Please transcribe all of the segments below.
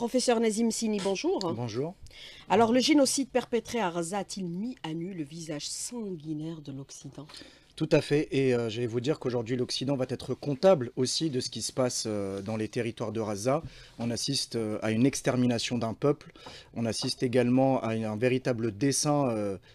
Professeur Nazim Sini, bonjour. Bonjour. Alors, le génocide perpétré à Raza a-t-il mis à nu le visage sanguinaire de l'Occident tout à fait, et euh, je vais vous dire qu'aujourd'hui l'Occident va être comptable aussi de ce qui se passe euh, dans les territoires de Raza. On assiste euh, à une extermination d'un peuple, on assiste également à un véritable dessin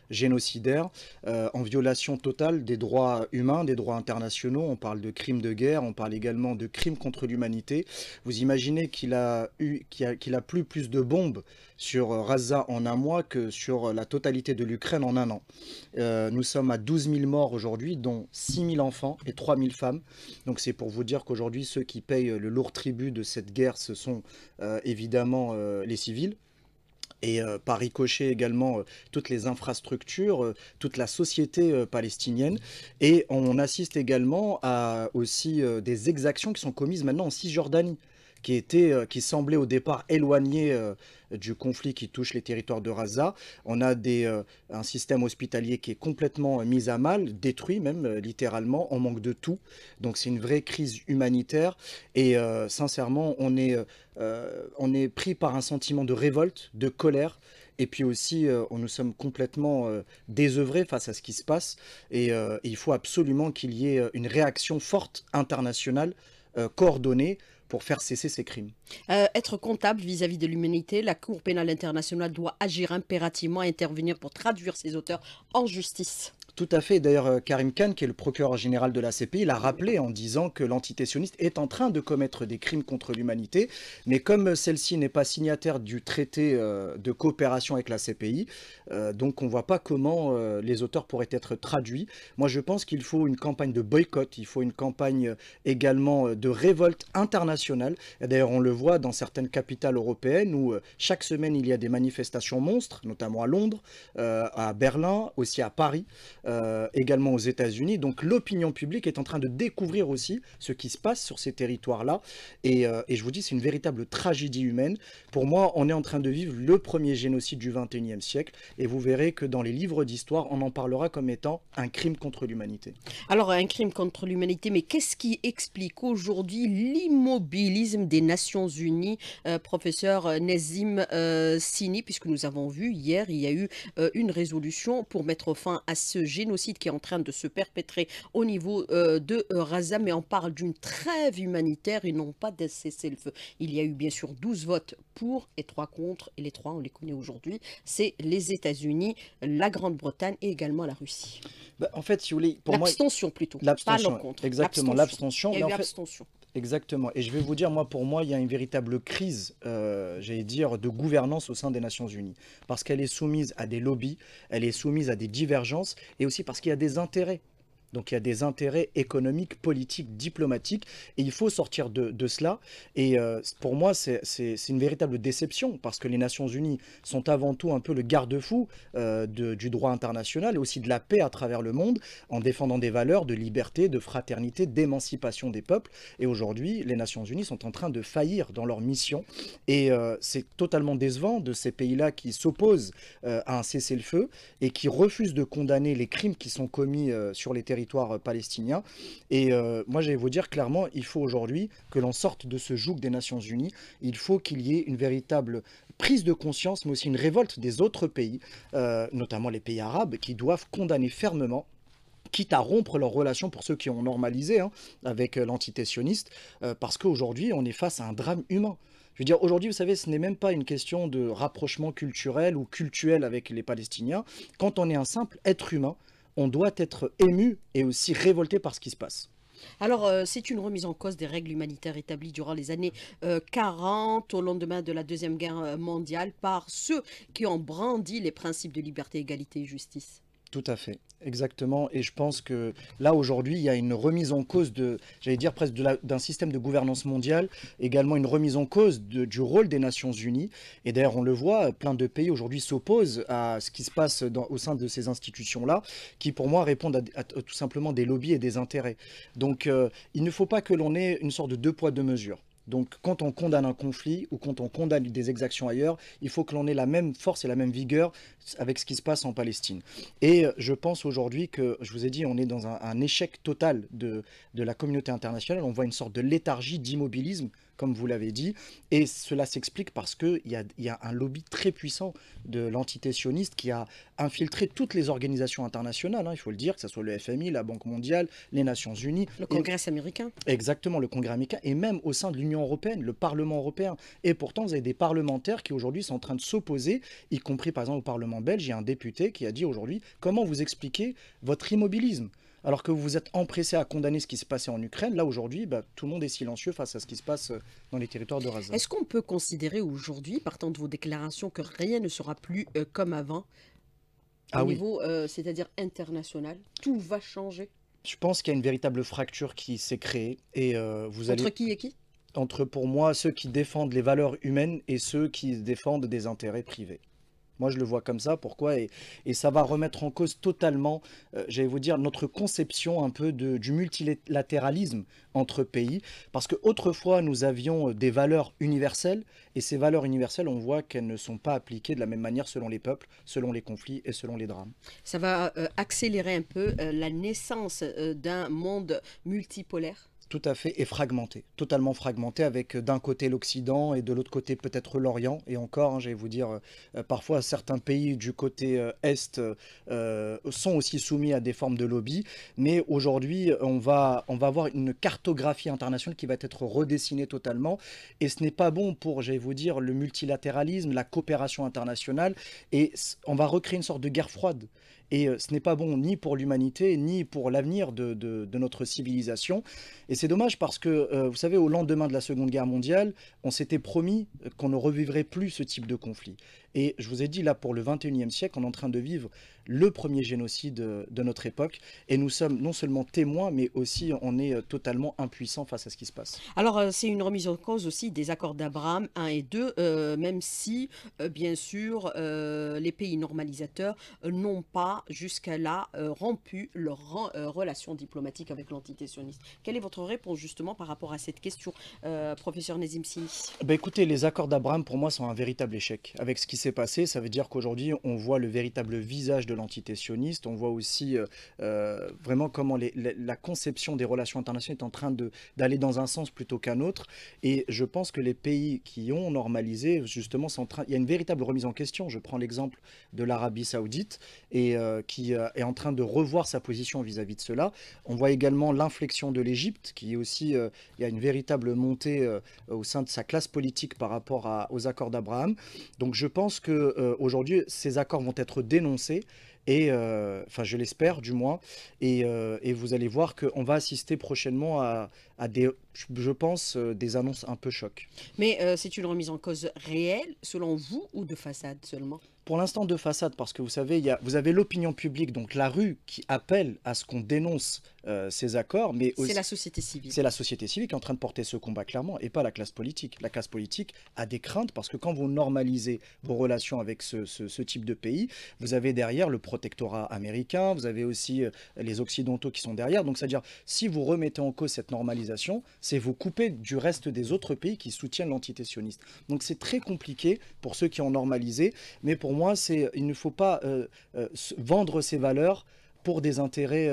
génocidaire, en violation totale des droits humains, des droits internationaux. On parle de crimes de guerre, on parle également de crimes contre l'humanité. Vous imaginez qu'il a, eu, qu'il a plu plus de bombes sur Raza euh, en un mois que sur euh, la totalité de l'Ukraine en un an. Euh, nous sommes à 12 000 morts aujourd'hui, dont 6 000 enfants et 3 000 femmes. Donc c'est pour vous dire qu'aujourd'hui, ceux qui payent le lourd tribut de cette guerre, ce sont évidemment les civils et par ricochet également toutes les infrastructures, toute la société palestinienne. Et on assiste également à aussi des exactions qui sont commises maintenant en Cisjordanie qui, était, euh, qui semblait au départ éloigné euh, du conflit qui touche les territoires de Raza. On a des, euh, un système hospitalier qui est complètement mis à mal, détruit même littéralement, on manque de tout. Donc c'est une vraie crise humanitaire et sincèrement on est, on est pris par un sentiment de révolte, de colère. Et puis aussi, on nous sommes complètement désœuvrés face à ce qui se passe. et il faut absolument qu'il y ait une réaction forte internationale coordonnée pour faire cesser ces crimes. Euh, être comptable vis-à-vis de l'humanité, la Cour pénale internationale doit agir impérativement et intervenir pour traduire ses auteurs en justice. Tout à fait. D'ailleurs, euh, Karim Khan, qui est le procureur général de la CPI, l'a rappelé en disant que l'entité sioniste est en train de commettre des crimes contre l'humanité. Mais comme celle-ci n'est pas signataire du traité euh, de coopération avec la CPI, euh, donc on ne voit pas comment les auteurs pourraient être traduits. Moi, je pense qu'il faut une campagne de boycott, il faut une campagne également de révolte internationale. D'ailleurs, on le voit dans certaines capitales européennes où chaque semaine, il y a des manifestations monstres, notamment à Londres, à Berlin, aussi à Paris. Euh, également aux États-Unis. Donc l'opinion publique est en train de découvrir aussi ce qui se passe sur ces territoires-là. Euh, et, je vous dis, c'est une véritable tragédie humaine. Pour moi, on est en train de vivre le premier génocide du 21e siècle. Et vous verrez que dans les livres d'histoire, on en parlera comme étant un crime contre l'humanité. Alors un crime contre l'humanité, mais qu'est-ce qui explique aujourd'hui l'immobilisme des Nations Unies, euh, professeur Nazim Sini, puisque nous avons vu hier, il y a eu une résolution pour mettre fin à ce génocide qui est en train de se perpétrer au niveau euh, de Raza, euh, mais on parle d'une trêve humanitaire et non pas d'un cessez-le-feu. Il y a eu bien sûr 12 votes pour et 3 contre, et les 3, on les connaît aujourd'hui, c'est les États-Unis, la Grande-Bretagne et également la Russie. Bah, en fait, si vous voulez, pour moi... L'abstention plutôt, pas l'encontre. Exactement, l'abstention. En fait, Exactement. Et je vais vous dire, moi, pour moi, il y a une véritable crise, euh, j'allais dire, de gouvernance au sein des Nations Unies. Parce qu'elle est soumise à des lobbies, elle est soumise à des divergences, et aussi parce qu'il y a des intérêts donc il y a des intérêts économiques, politiques, diplomatiques, et il faut sortir de, de cela. Et euh, pour moi, c'est une véritable déception, parce que les Nations Unies sont avant tout un peu le garde-fou euh, du droit international, et aussi de la paix à travers le monde, en défendant des valeurs de liberté, de fraternité, d'émancipation des peuples. Et aujourd'hui, les Nations Unies sont en train de faillir dans leur mission, et euh, c'est totalement décevant de ces pays-là qui s'opposent à un cessez-le-feu, et qui refusent de condamner les crimes qui sont commis sur les territoires euh, palestinien. Et euh, moi, je vais vous dire clairement, il faut aujourd'hui que l'on sorte de ce joug des Nations Unies. Il faut qu'il y ait une véritable prise de conscience, mais aussi une révolte des autres pays, euh, notamment les pays arabes, qui doivent condamner fermement quitte à rompre leurs relations pour ceux qui ont normalisé hein, avec l'entité sioniste, parce qu'aujourd'hui on est face à un drame humain. Je veux dire, aujourd'hui, vous savez, ce n'est même pas une question de rapprochement culturel ou culturel avec les Palestiniens. Quand on est un simple être humain, on doit être ému et aussi révolté par ce qui se passe. Alors, euh, c'est une remise en cause des règles humanitaires établies durant les années 40, euh, au lendemain de la Deuxième Guerre mondiale, par ceux qui ont brandi les principes de liberté, égalité et justice. Tout à fait, exactement. Et je pense que là, aujourd'hui, il y a une remise en cause de, j'allais dire presque d'un système de gouvernance mondiale, également une remise en cause du rôle des Nations Unies. Et d'ailleurs, on le voit, plein de pays aujourd'hui s'opposent à ce qui se passe au sein de ces institutions-là, qui pour moi répondent à, tout simplement des lobbies et des intérêts. Donc, euh, il ne faut pas que l'on ait une sorte de deux poids, deux mesures. Donc quand on condamne un conflit ou quand on condamne des exactions ailleurs, il faut que l'on ait la même force et la même vigueur avec ce qui se passe en Palestine. Et euh, je pense aujourd'hui que, je vous ai dit, on est dans un, échec total de, de la communauté internationale. On voit une sorte de léthargie, d'immobilisme comme vous l'avez dit. Et cela s'explique parce qu'il y a, y un lobby très puissant de l'entité sioniste qui a infiltré toutes les organisations internationales, hein, il faut le dire, que ce soit le FMI, la Banque mondiale, les Nations unies. Le Congrès américain. Exactement, le Congrès américain, et même au sein de l'Union européenne, le Parlement européen. Et pourtant, vous avez des parlementaires qui aujourd'hui sont en train de s'opposer, y compris par exemple au Parlement belge, il y a un député qui a dit aujourd'hui, comment vous expliquez votre immobilisme alors que vous vous êtes empressé à condamner ce qui se passait en Ukraine, là aujourd'hui, bah, tout le monde est silencieux face à ce qui se passe euh, dans les territoires de Raza. Est-ce qu'on peut considérer aujourd'hui, partant de vos déclarations, que rien ne sera plus euh, comme avant au ah niveau, euh, c'est-à-dire international Tout va changer Je pense qu'il y a une véritable fracture qui s'est créée. Et, vous Entre qui et qui Entre, pour moi, ceux qui défendent les valeurs humaines et ceux qui défendent des intérêts privés. Moi, je le vois comme ça. Pourquoi et, ça va remettre en cause totalement, euh, j'allais vous dire, notre conception un peu du multilatéralisme entre pays. Parce qu'autrefois, nous avions euh, des valeurs universelles. Et ces valeurs universelles, on voit qu'elles ne sont pas appliquées de la même manière selon les peuples, selon les conflits et selon les drames. Ça va euh, accélérer un peu la naissance d'un monde multipolaire tout à fait, et fragmenté, totalement fragmenté, avec euh, d'un côté l'Occident et de l'autre côté peut-être l'Orient, et encore, hein, j'allais vous dire, euh, euh, parfois certains pays du côté Est sont aussi soumis à des formes de lobby, mais aujourd'hui, on va, on va avoir une cartographie internationale qui va être redessinée totalement, et ce n'est pas bon pour, j'allais vous dire, le multilatéralisme, la coopération internationale, et on va recréer une sorte de guerre froide. Et euh, ce n'est pas bon ni pour l'humanité, ni pour l'avenir de, notre civilisation. Et c'est dommage parce que, euh, vous savez, au lendemain de la Seconde Guerre mondiale, on s'était promis euh, qu'on ne revivrait plus ce type de conflit. Et je vous ai dit, là, pour le 21e siècle, on est en train de vivre le premier génocide de notre époque. Et nous sommes non seulement témoins, mais aussi on est euh, totalement impuissants face à ce qui se passe. Alors, euh, c'est une remise en cause aussi des accords d'Abraham 1 et 2, euh, même si, bien sûr, les pays normalisateurs n'ont pas jusqu'à là rompu leur relation diplomatiques avec l'entité sioniste. Quelle est votre réponse justement par rapport à cette question, professeur Nezim eh ben Écoutez, les accords d'Abraham pour moi sont un véritable échec. Avec ce qui s'est passé, ça veut dire qu'aujourd'hui, on voit le véritable visage de de l'entité sioniste. On voit aussi euh, euh, vraiment comment la conception des relations internationales est en train d'aller dans un sens plutôt qu'un autre. Et je pense que les pays qui ont normalisé, justement, en train, il y a une véritable remise en question. Je prends l'exemple de l'Arabie saoudite et euh, qui est en train de revoir sa position vis-à-vis de cela. On voit également l'inflexion de l'Égypte, qui aussi, il y a une véritable montée au sein de sa classe politique par rapport aux accords d'Abraham. Donc je pense que aujourd'hui, ces accords vont être dénoncés et euh, enfin je l'espère du moins, euh, et, vous allez voir qu'on va assister prochainement à, à, des, je pense, euh, des annonces un peu choc. Mais c'est une remise en cause réelle, selon vous, ou de façade seulement pour l'instant de façade, parce que vous savez, il y a, vous avez l'opinion publique, donc la rue, qui appelle à ce qu'on dénonce euh, ces accords. mais C'est la société civile. C'est la société civile qui est en train de porter ce combat clairement, et pas la classe politique. La classe politique a des craintes, parce que quand vous normalisez vos relations avec ce, ce, type de pays, vous avez derrière le protectorat américain, vous avez aussi euh, les Occidentaux qui sont derrière. Donc c'est-à-dire, si vous remettez en cause cette normalisation, c'est vous couper du reste des autres pays qui soutiennent l'entité sioniste. Donc c'est très compliqué pour ceux qui ont normalisé, mais pour moi, c'est euh, il ne faut pas euh, euh, vendre ses valeurs pour des intérêts,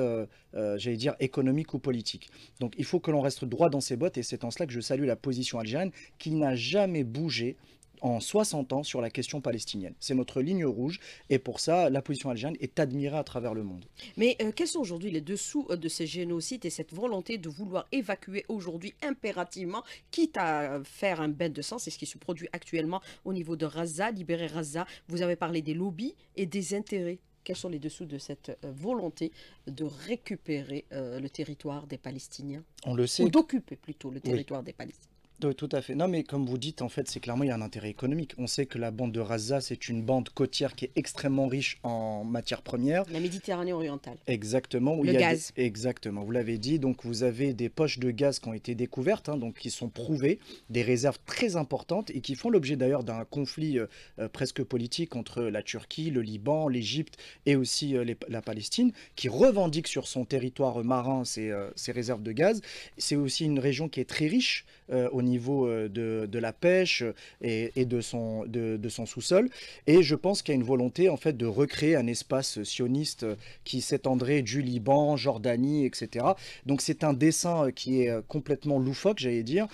j'allais dire, économiques ou politiques. Donc il faut que l'on reste droit dans ses bottes, et c'est en cela que je salue la position algérienne, qui n'a jamais bougé en 60 ans sur la question palestinienne. C'est notre ligne rouge et pour ça, la position algérienne est admirée à travers le monde. Mais euh, quels sont aujourd'hui les dessous euh, de ces génocides et cette volonté de vouloir évacuer aujourd'hui impérativement, quitte à faire un bain de sang C'est ce qui se produit actuellement au niveau de Raza, libérer Raza. Vous avez parlé des lobbies et des intérêts. Quels sont les dessous de cette euh, volonté de récupérer le territoire des Palestiniens On le sait. Ou d'occuper plutôt le territoire des Palestiniens tout à fait. Non, mais comme vous dites, en fait, c'est clairement, il y a un intérêt économique. On sait que la bande de Raza, c'est une bande côtière qui est extrêmement riche en matières premières. La Méditerranée orientale. Exactement. Où Le gaz. Exactement, vous l'avez dit. Donc, vous avez des poches de gaz qui ont été découvertes, hein, donc qui sont prouvées, des réserves très importantes et qui font l'objet d'ailleurs d'un conflit euh, euh, presque politique entre la Turquie, le Liban, l'Égypte et aussi euh, la Palestine, qui revendique sur son territoire marin ces, ces réserves de gaz. C'est aussi une région qui est très riche au niveau niveau euh, de, de la pêche euh, et, de son, de, son sous-sol. Et je pense qu'il y a une volonté en fait de recréer un espace sioniste euh, qui s'étendrait du Liban, Jordanie, etc. Donc c'est un dessin qui est complètement loufoque, j'allais dire,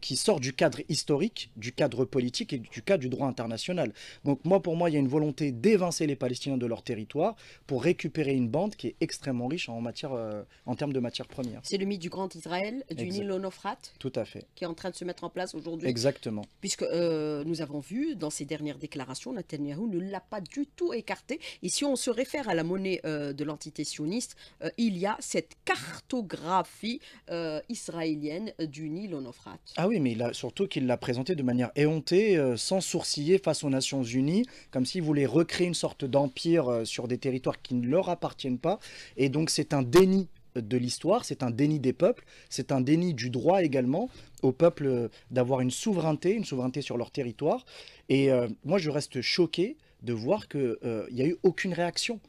qui sort du cadre historique, du cadre politique et du cadre du droit international. Donc moi, pour moi, il y a une volonté d'évincer les Palestiniens de leur territoire pour récupérer une bande qui est extrêmement riche en matière, en termes de matières premières. C'est le mythe du grand Israël, du Nil Tout à fait. Qui est en train de se mettre en place aujourd'hui. Exactement. Puisque euh, nous avons vu dans ses dernières déclarations, Netanyahu ne l'a pas du tout écarté. Et si on se réfère à la monnaie euh, de l'entité sioniste, euh, il y a cette cartographie israélienne du Nil en Euphrate. Ah oui, mais surtout qu'il l'a présenté de manière éhontée, sans sourciller face aux Nations Unies, comme s'il voulait recréer une sorte d'empire sur des territoires qui ne leur appartiennent pas. Et donc c'est un déni de l'histoire, c'est un déni des peuples, c'est un déni du droit également au peuple euh, d'avoir une souveraineté, une souveraineté sur leur territoire. Et euh, moi, je reste choqué de voir qu'il n'y euh, a eu aucune réaction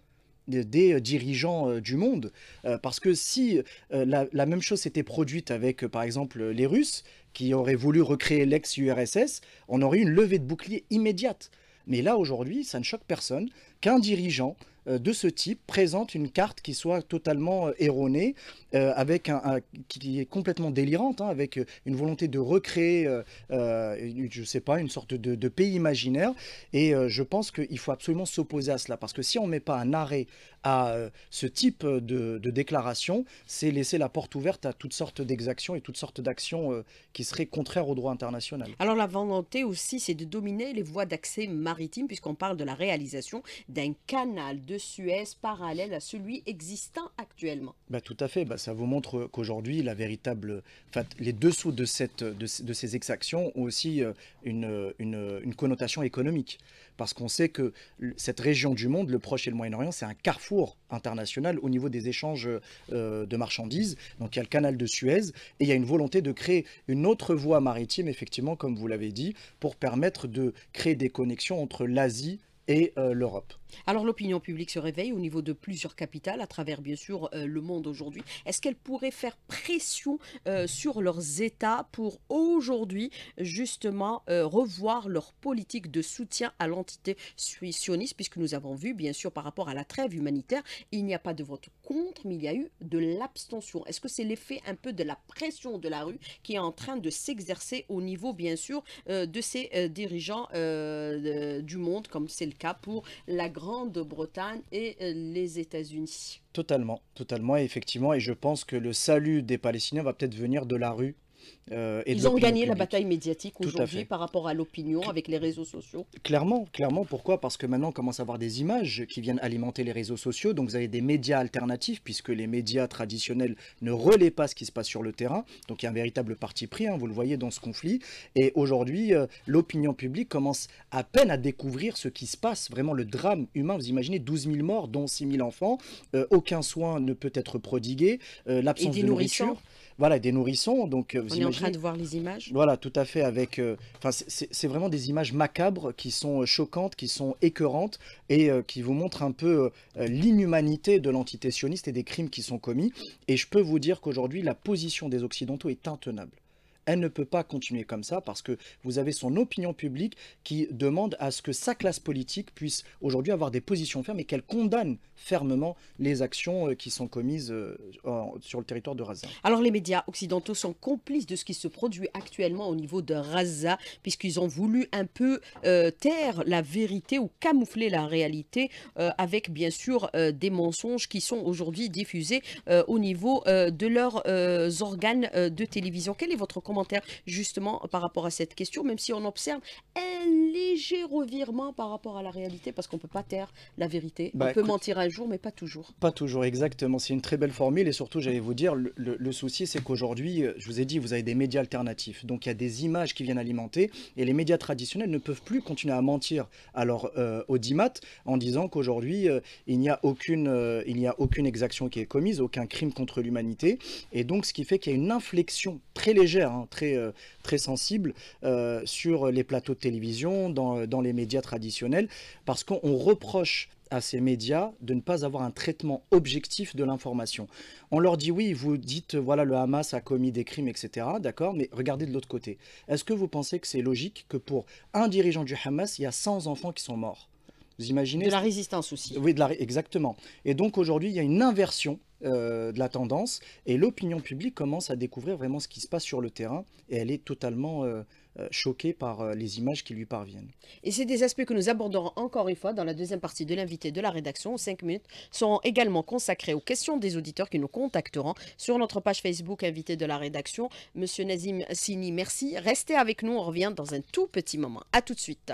des dirigeants du monde. parce que si la, la même chose s'était produite avec, par exemple, les Russes, qui auraient voulu recréer l'ex-URSS, on aurait eu une levée de bouclier immédiate. Mais là, aujourd'hui, ça ne choque personne qu'un dirigeant euh, de ce type présente une carte qui soit totalement euh, erronée, euh, avec un, qui est complètement délirante, hein, avec une volonté de recréer, euh, une, je sais pas, une sorte de, pays imaginaire. Et je pense qu'il faut absolument s'opposer à cela, parce que si on ne met pas un arrêt à euh, ce type euh, de, déclaration, c'est laisser la porte ouverte à toutes sortes d'exactions et toutes sortes d'actions euh, qui seraient contraires au droit international. Alors la volonté aussi, c'est de dominer les voies d'accès maritimes, puisqu'on parle de la réalisation d'un canal de Suez parallèle à celui existant actuellement. Bah, tout à fait, bah, ça vous montre qu'aujourd'hui, la véritable, enfin, les dessous de, cette, de, ces exactions ont aussi une, une, une connotation économique, parce qu'on sait que cette région du monde, le Proche et le Moyen-Orient, c'est un carrefour international au niveau des échanges euh, de marchandises. Donc il y a le canal de Suez et il y a une volonté de créer une autre voie maritime, effectivement, comme vous l'avez dit, pour permettre de créer des connexions entre l'Asie et euh, l'Europe. Alors l'opinion publique se réveille au niveau de plusieurs capitales, à travers bien sûr euh, le monde aujourd'hui. Est-ce qu'elle pourrait faire pression euh, sur leurs États pour aujourd'hui justement euh, revoir leur politique de soutien à l'entité sioniste, puisque nous avons vu bien sûr par rapport à la trêve humanitaire, il n'y a pas de vote contre, mais il y a eu de l'abstention. Est-ce que c'est l'effet un peu de la pression de la rue qui est en train de s'exercer au niveau bien sûr de ces dirigeants du monde, comme c'est le cas pour la grande Grande-Bretagne et euh, les États-Unis. Totalement, totalement, effectivement, et je pense que le salut des Palestiniens va peut-être venir de la rue euh, Ils ont gagné la bataille médiatique aujourd'hui par rapport à l'opinion avec les réseaux sociaux. Clairement, clairement. Pourquoi Parce que maintenant, on commence à avoir des images qui viennent alimenter les réseaux sociaux. Donc, vous avez des médias alternatifs, puisque les médias traditionnels ne relaient pas ce qui se passe sur le terrain. Donc, il y a un véritable parti pris, hein, vous le voyez dans ce conflit. Et aujourd'hui, euh, l'opinion publique commence à peine à découvrir ce qui se passe, vraiment le drame humain. Vous imaginez 12 000 morts, dont 6 000 enfants. Euh, aucun soin ne peut être prodigué. L'absence de nourriture voilà, des nourrissons. Donc, euh, vous On est en train de voir les images. Voilà, tout à fait. Avec, euh, c'est vraiment des images macabres qui sont euh, choquantes, qui sont écœurantes et qui vous montrent un peu l'inhumanité de l'entité sioniste et des crimes qui sont commis. Et je peux vous dire qu'aujourd'hui, la position des Occidentaux est intenable. Elle ne peut pas continuer comme ça parce que vous avez son opinion publique qui demande à ce que sa classe politique puisse aujourd'hui avoir des positions fermes et qu'elle condamne fermement les actions euh, qui sont commises euh, sur le territoire de Raza. Alors les médias occidentaux sont complices de ce qui se produit actuellement au niveau de Raza puisqu'ils ont voulu un peu euh, taire la vérité ou camoufler la réalité avec bien sûr des mensonges qui sont aujourd'hui diffusés au niveau de leurs organes de télévision. Quel est votre commentaire justement par rapport à cette question, même si on observe un léger revirement par rapport à la réalité, parce qu'on ne peut pas taire la vérité. on bah, peut mentir un jour, mais pas toujours. Pas toujours, exactement. C'est une très belle formule, et surtout, j'allais vous dire, le, souci, c'est qu'aujourd'hui, euh, je vous ai dit, vous avez des médias alternatifs. Donc, il y a des images qui viennent alimenter, et les médias traditionnels ne peuvent plus continuer à mentir à leur euh, audimat en disant qu'aujourd'hui, euh, il n'y a, aucune, il a aucune exaction qui est commise, aucun crime contre l'humanité. Et donc, ce qui fait qu'il y a une inflexion très légère, hein, Hein, très, euh, très sensible euh, sur les plateaux de télévision, dans, les médias traditionnels, parce qu'on reproche à ces médias de ne pas avoir un traitement objectif de l'information. On leur dit oui, vous dites voilà le Hamas a commis des crimes, etc. D'accord, mais regardez de l'autre côté. Est-ce que vous pensez que c'est logique que pour un dirigeant du Hamas, il y a 100 enfants qui sont morts Vous imaginez De la résistance aussi. Oui, exactement. Et donc aujourd'hui, il y a une inversion euh, de la tendance, et l'opinion publique commence à découvrir vraiment ce qui se passe sur le terrain, et elle est totalement euh, euh, choquée par les images qui lui parviennent. Et c'est des aspects que nous aborderons encore une fois dans la deuxième partie de l'invité de la rédaction, cinq minutes, seront également consacrées aux questions des auditeurs qui nous contacteront sur notre page Facebook invité de la rédaction. Monsieur Nazim Sini, merci. Restez avec nous, on revient dans un tout petit moment. À tout de suite.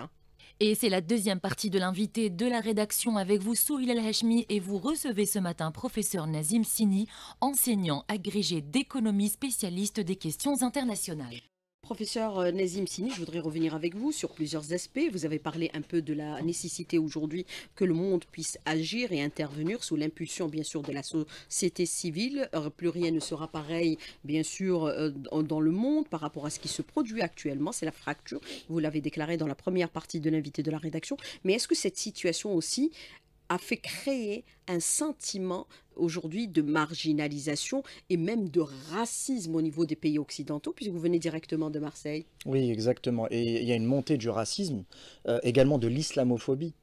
Et c'est la deuxième partie de l'invité de la rédaction avec vous, Souril Al Hashmi, et vous recevez ce matin professeur Nazim Sini, enseignant agrégé d'économie spécialiste des questions internationales. Professeur euh, Nazim Sini, je voudrais revenir avec vous sur plusieurs aspects. Vous avez parlé un peu de la nécessité aujourd'hui que le monde puisse agir et intervenir sous l'impulsion, bien sûr, de la société civile. Euh, plus rien ne sera pareil, bien sûr, euh, dans le monde par rapport à ce qui se produit actuellement. C'est la fracture. Vous l'avez déclaré dans la première partie de l'invité de la rédaction. Mais est-ce que cette situation aussi, a fait créer un sentiment aujourd'hui de marginalisation et même de racisme au niveau des pays occidentaux, puisque vous venez directement de Marseille. Oui, exactement. Et il y a une montée du racisme, euh, également de l'islamophobie.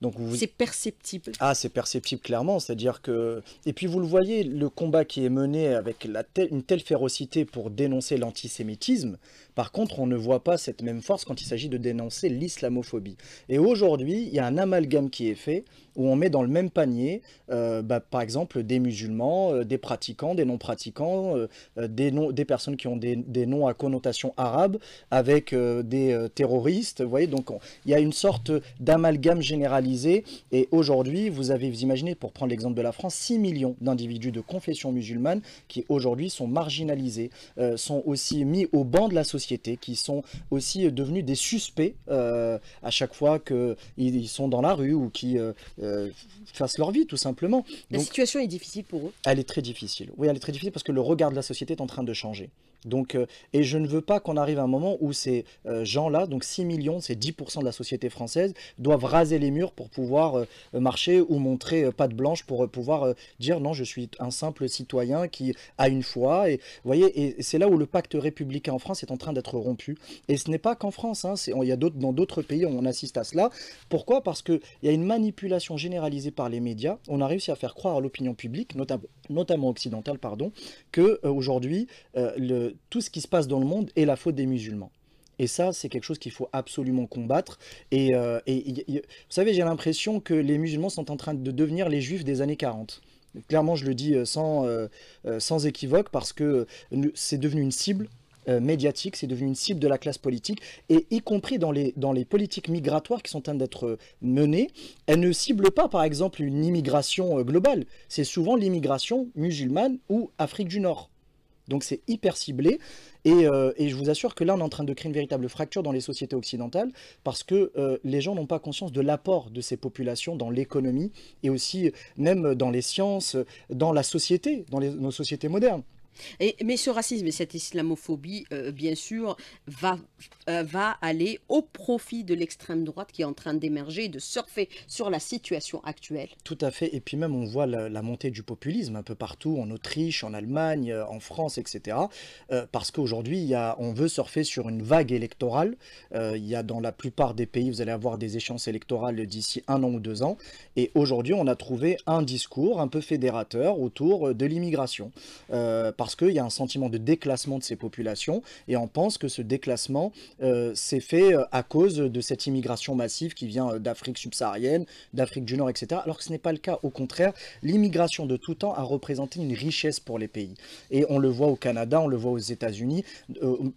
Donc C'est perceptible. Ah, c'est perceptible clairement, c'est-à-dire que... Et puis vous le voyez, le combat qui est mené avec une telle férocité pour dénoncer l'antisémitisme, par contre, on ne voit pas cette même force quand il s'agit de dénoncer l'islamophobie. Et aujourd'hui, il y a un amalgame qui est fait où on met dans le même panier, euh, bah, par exemple, des musulmans, euh, des pratiquants, des non-pratiquants, euh, des, des personnes qui ont des, noms à connotation arabe, avec des terroristes. Vous voyez, donc il y a une sorte d'amalgame généralisé. Et aujourd'hui, vous avez, vous imaginez, pour prendre l'exemple de la France, 6 millions d'individus de confession musulmane qui aujourd'hui sont marginalisés, sont aussi mis au banc de la société qui sont aussi euh, devenus des suspects euh, à chaque fois qu'ils sont dans la rue ou qui euh, fassent leur vie, tout simplement. La situation est difficile pour eux Elle est très difficile. Oui, elle est très difficile parce que le regard de la société est en train de changer. Donc, euh, et je ne veux pas qu'on arrive à un moment où ces euh, gens-là, donc 6 millions, c'est 10% de la société française, doivent raser les murs pour pouvoir euh, marcher ou montrer patte blanche pour pouvoir dire non, je suis un simple citoyen qui a une foi. Et voyez, et c'est là où le pacte républicain en France est en train d'être rompu. Et ce n'est pas qu'en France, hein, il y a d'autres, dans d'autres pays, on assiste à cela. Pourquoi Parce qu'il y a une manipulation généralisée par les médias. On a réussi à faire croire à l'opinion publique, notamment, notamment occidentale, pardon, que aujourd'hui le tout ce qui se passe dans le monde est la faute des musulmans. Et ça, c'est quelque chose qu'il faut absolument combattre. Et, euh, vous savez, j'ai l'impression que les musulmans sont en train de devenir les juifs des années 40. Clairement, je le dis euh, sans, euh, sans équivoque, parce que c'est devenu une cible médiatique, c'est devenu une cible de la classe politique, et y compris dans les, dans les politiques migratoires qui sont en train d'être menées, elles ne ciblent pas par exemple une immigration globale, c'est souvent l'immigration musulmane ou Afrique du Nord. Donc c'est hyper ciblé. Euh, et, je vous assure que là, on est en train de créer une véritable fracture dans les sociétés occidentales parce que euh, les gens n'ont pas conscience de l'apport de ces populations dans l'économie et aussi euh, même dans les sciences, dans la société, dans nos sociétés modernes mais ce racisme et cette islamophobie, euh, bien sûr, va, euh, va aller au profit de l'extrême droite qui est en train d'émerger de surfer sur la situation actuelle. Tout à fait. Et puis même, on voit la, montée du populisme un peu partout, en Autriche, en Allemagne, euh, en France, etc. parce qu'aujourd'hui, on veut surfer sur une vague électorale. il y a dans la plupart des pays, vous allez avoir des échéances électorales d'ici un an ou deux ans. Et aujourd'hui, on a trouvé un discours un peu fédérateur autour de l'immigration parce qu'il y a un sentiment de déclassement de ces populations et on pense que ce déclassement euh, s'est fait euh, à cause de cette immigration massive qui vient euh, d'Afrique subsaharienne, d'Afrique du Nord, etc. Alors que ce n'est pas le cas. Au contraire, l'immigration de tout temps a représenté une richesse pour les pays. Et on le voit au Canada, on le voit aux États-Unis,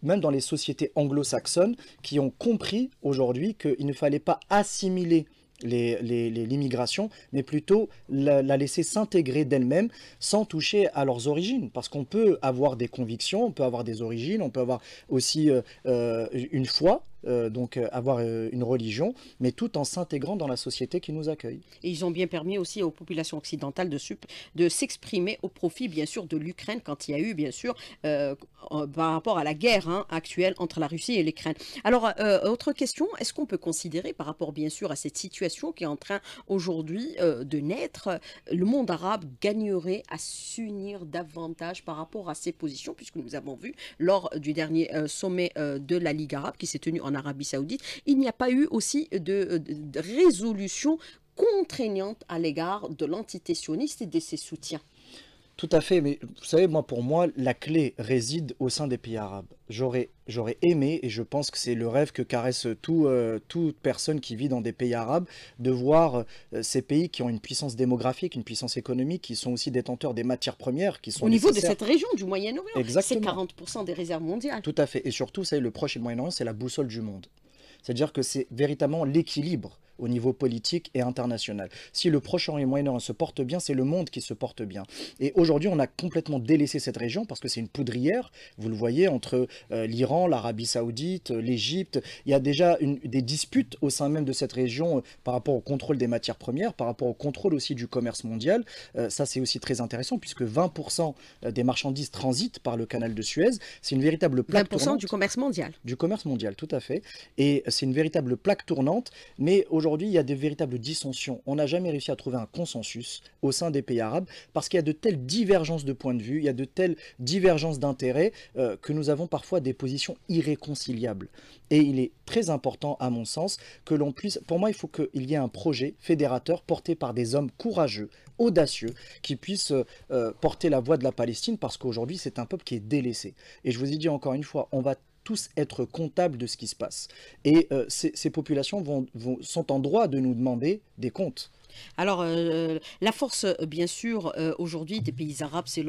même dans les sociétés anglo-saxonnes qui ont compris aujourd'hui qu'il ne fallait pas assimiler l'immigration, mais plutôt la, laisser s'intégrer d'elle-même sans toucher à leurs origines. Parce qu'on peut avoir des convictions, on peut avoir des origines, on peut avoir aussi euh, euh, une foi, euh, donc euh, avoir euh, une religion, mais tout en s'intégrant dans la société qui nous accueille. Et ils ont bien permis aussi aux populations occidentales de, de s'exprimer au profit, bien sûr, de l'Ukraine quand il y a eu, bien sûr, par rapport à la guerre hein, actuelle entre la Russie et l'Ukraine. Alors, autre question, est-ce qu'on peut considérer, par rapport, bien sûr, à cette situation qui est en train aujourd'hui de naître, le monde arabe gagnerait à s'unir davantage par rapport à ses positions, puisque nous avons vu lors du dernier sommet de la Ligue arabe qui s'est tenu en Arabie saoudite, il n'y a pas eu aussi de, résolution contraignante à l'égard de l'entité sioniste et de ses soutiens. Tout à fait, mais vous savez, moi, pour moi, la clé réside au sein des pays arabes. J'aurais, aimé, et je pense que c'est le rêve que caresse tout, euh, toute personne qui vit dans des pays arabes, de voir euh, ces pays qui ont une puissance démographique, une puissance économique, qui sont aussi détenteurs des matières premières, qui sont au niveau de cette région du Moyen-Orient. C'est 40% des réserves mondiales. Tout à fait, et surtout, savez, le Proche et le Moyen-Orient, c'est la boussole du monde. C'est-à-dire que c'est véritablement l'équilibre au niveau politique et international. Si le Proche-Orient et Moyen-Orient se porte bien, c'est le monde qui se porte bien. Et aujourd'hui, on a complètement délaissé cette région parce que c'est une poudrière, vous le voyez, entre euh, l'Iran, l'Arabie Saoudite, euh, l'Égypte. Il y a déjà une, des disputes au sein même de cette région euh, par rapport au contrôle des matières premières, par rapport au contrôle aussi du commerce mondial. ça, c'est aussi très intéressant puisque 20% des marchandises transitent par le canal de Suez. C'est une véritable plaque 20% du commerce mondial. Du commerce mondial, tout à fait. Et c'est une véritable plaque tournante. Mais aujourd'hui, Aujourd'hui, il y a des véritables dissensions. On n'a jamais réussi à trouver un consensus au sein des pays arabes parce qu'il y a de telles divergences de points de vue, il y a de telles divergences d'intérêts euh, que nous avons parfois des positions irréconciliables. Et il est très important, à mon sens, que l'on puisse... Pour moi, il faut qu'il y ait un projet fédérateur porté par des hommes courageux, audacieux, qui puissent euh, porter la voix de la Palestine parce qu'aujourd'hui, c'est un peuple qui est délaissé. Et je vous ai dit encore une fois, on va tous être comptables de ce qui se passe. Et euh, ces, populations sont en droit de nous demander des comptes. Alors, euh, la force, euh, bien sûr, euh, aujourd'hui des pays arabes, c'est,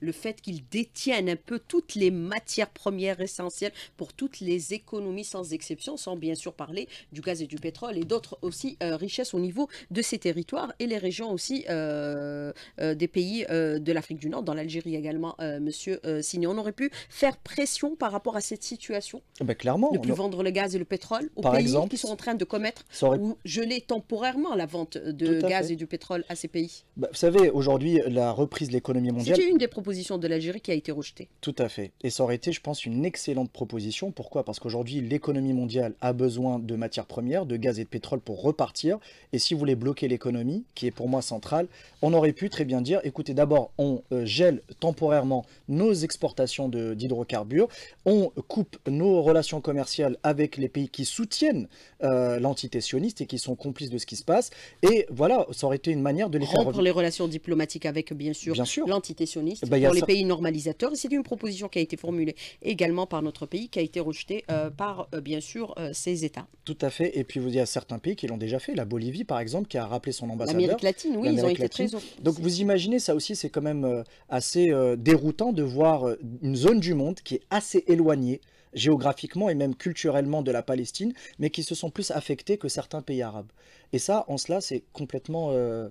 le fait qu'ils détiennent un peu toutes les matières premières essentielles pour toutes les économies, sans exception, sans bien sûr parler du gaz et du pétrole et d'autres aussi richesses au niveau de ces territoires et les régions aussi des pays de l'Afrique du Nord, dans l'Algérie également, monsieur Signé. On aurait pu faire pression par rapport à cette situation. Eh ben clairement. plus vendre le gaz et le pétrole aux pays qui sont en train de commettre ou geler temporairement la vente de gaz et du pétrole à ces pays bah, Vous savez, aujourd'hui, la reprise de l'économie mondiale... C'était une des propositions de l'Algérie qui a été rejetée. Tout à fait. Et ça aurait été, je pense, une excellente proposition. Pourquoi Parce qu'aujourd'hui, l'économie mondiale a besoin de matières premières, de gaz et de pétrole pour repartir. Et si vous voulez bloquer l'économie, qui est pour moi centrale, on aurait pu très bien dire, écoutez, d'abord, on euh, gèle temporairement nos exportations d'hydrocarbures, on coupe nos relations commerciales avec les pays qui soutiennent euh, l'entité sioniste et qui sont complices de ce qui se passe, et voilà, ça aurait été une manière de les Rompre faire les relations diplomatiques avec, bien sûr, l'entité sioniste eh ben, pour les pays normalisateurs. C'est une proposition qui a été formulée également par notre pays, qui a été rejetée euh, par, euh, bien sûr, euh, ces États. Tout à fait. Et puis, vous il y a certains pays qui l'ont déjà fait. La Bolivie, par exemple, qui a rappelé son ambassadeur. L'Amérique latine, oui, ils ont été très... Donc, vous imaginez, ça aussi, c'est quand même assez déroutant de voir une zone du monde qui est assez éloignée géographiquement et même culturellement de la Palestine, mais qui se sont plus affectés que certains pays arabes. Et ça, en cela, c'est complètement... Euh,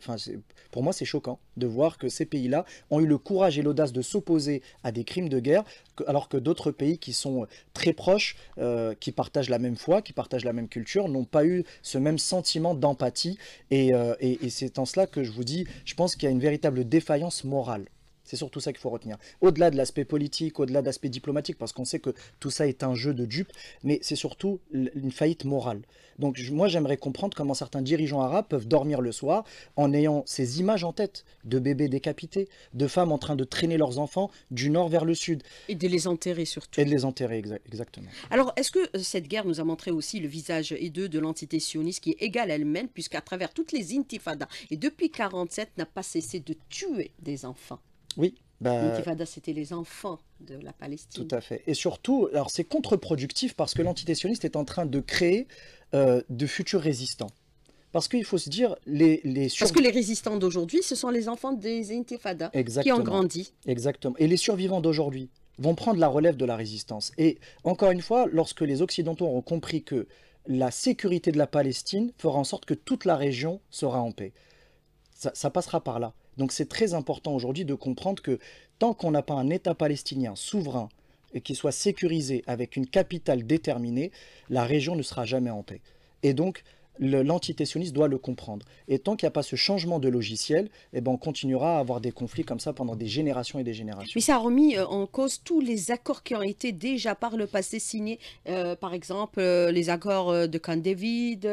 pour moi, c'est choquant de voir que ces pays-là ont eu le courage et l'audace de s'opposer à des crimes de guerre, alors que d'autres pays qui sont euh, très proches, euh, qui partagent la même foi, qui partagent la même culture, n'ont pas eu ce même sentiment d'empathie. et c'est en cela que je vous dis, je pense qu'il y a une véritable défaillance morale. C'est surtout ça qu'il faut retenir. Au-delà de l'aspect politique, au-delà d'aspect diplomatique, parce qu'on sait que tout ça est un jeu de dupes, mais c'est surtout une faillite morale. Donc moi j'aimerais comprendre comment certains dirigeants arabes peuvent dormir le soir en ayant ces images en tête de bébés décapités, de femmes en train de traîner leurs enfants du nord vers le sud. Et de les enterrer surtout. Et de les enterrer, exactement. Alors est-ce que euh, cette guerre nous a montré aussi le visage hideux de l'entité sioniste qui est égale à elle-même, puisqu'à travers toutes les intifadas, et depuis 1947, n'a pas cessé de tuer des enfants oui. Bah, L'intifada, c'était les enfants de la Palestine. Tout à fait. Et surtout, alors c'est contre-productif parce que l'entité sioniste est en train de créer euh, de futurs résistants. Parce qu'il faut se dire, les... les Parce que les résistants d'aujourd'hui, ce sont les enfants des intifadas qui ont grandi. Exactement. Et les survivants d'aujourd'hui vont prendre la relève de la résistance. Et encore une fois, lorsque les Occidentaux auront compris que la sécurité de la Palestine fera en sorte que toute la région sera en paix, ça passera par là. Donc c'est très important aujourd'hui de comprendre que tant qu'on n'a pas un État palestinien souverain et qui soit sécurisé avec une capitale déterminée, la région ne sera jamais en paix. Et donc l'entité sioniste doit le comprendre. Et tant qu'il n'y a pas ce changement de logiciel, eh ben on continuera à avoir des conflits comme ça pendant des générations et des générations. Mais ça a remis euh, en cause tous les accords qui ont été déjà par le passé signés, euh, par exemple euh, les accords de Camp David,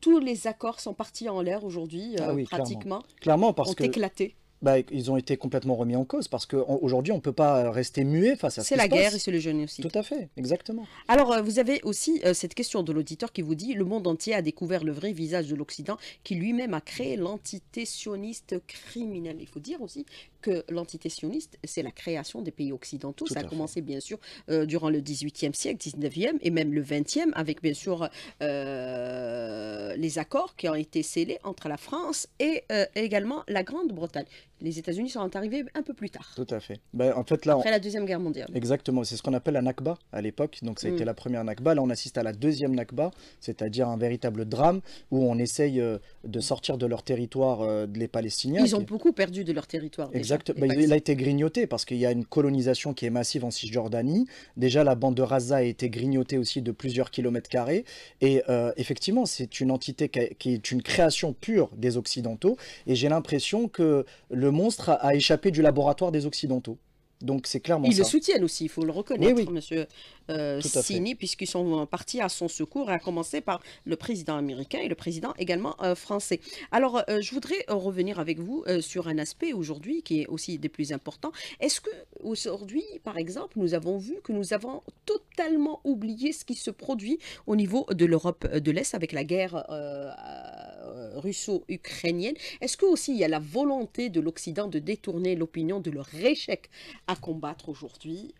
tous les accords sont partis en l'air aujourd'hui, ah pratiquement, clairement. ont éclaté. Bah, ils ont été complètement remis en cause parce qu'aujourd'hui, on ne peut pas rester muet face à ça. c'est la guerre et c'est le génocide. Tout à fait, exactement. Alors, euh, vous avez aussi euh, cette question de l'auditeur qui vous dit « Le monde entier a découvert le vrai visage de l'Occident qui lui-même a créé l'entité sioniste criminelle. » Il faut dire aussi que l'entité sioniste, c'est la création des pays occidentaux. ça a commencé, bien sûr, euh, durant le 18e siècle, 19e et même le 20e, avec, bien sûr, les accords qui ont été scellés entre la France et également la Grande-Bretagne les États-Unis sont arrivés un peu plus tard. Tout à fait. Bah, en fait, là, Après la Deuxième Guerre mondiale. Exactement, c'est ce qu'on appelle la Nakba à l'époque. Donc ça a été mm. la première Nakba. Là, on assiste à la deuxième Nakba, c'est-à-dire un véritable drame où on essaye euh, de sortir de leur territoire euh, les Palestiniens. Ils ont beaucoup perdu de leur territoire. Exact. Bah, il a été grignoté parce qu'il y a une colonisation qui est massive en Cisjordanie. Déjà, la bande de Raza a été grignotée aussi de plusieurs kilomètres carrés. Et euh, effectivement, c'est une entité qui, qui est une création pure des Occidentaux. Et j'ai l'impression que le monstre a, échappé du laboratoire des Occidentaux. Donc c'est clairement Ils le soutiennent aussi, il faut le reconnaître, monsieur euh, puisqu'ils sont partis à son secours, à commencer par le président américain et le président également euh, français. Alors, euh, je voudrais euh, revenir avec vous sur un aspect aujourd'hui qui est aussi des plus importants. Est-ce que aujourd'hui, par exemple, nous avons vu que nous avons totalement oublié ce qui se produit au niveau de l'Europe de l'Est avec la guerre russo-ukrainienne Est-ce que aussi il y a la volonté de l'Occident de détourner l'opinion de leur échec à combattre aujourd'hui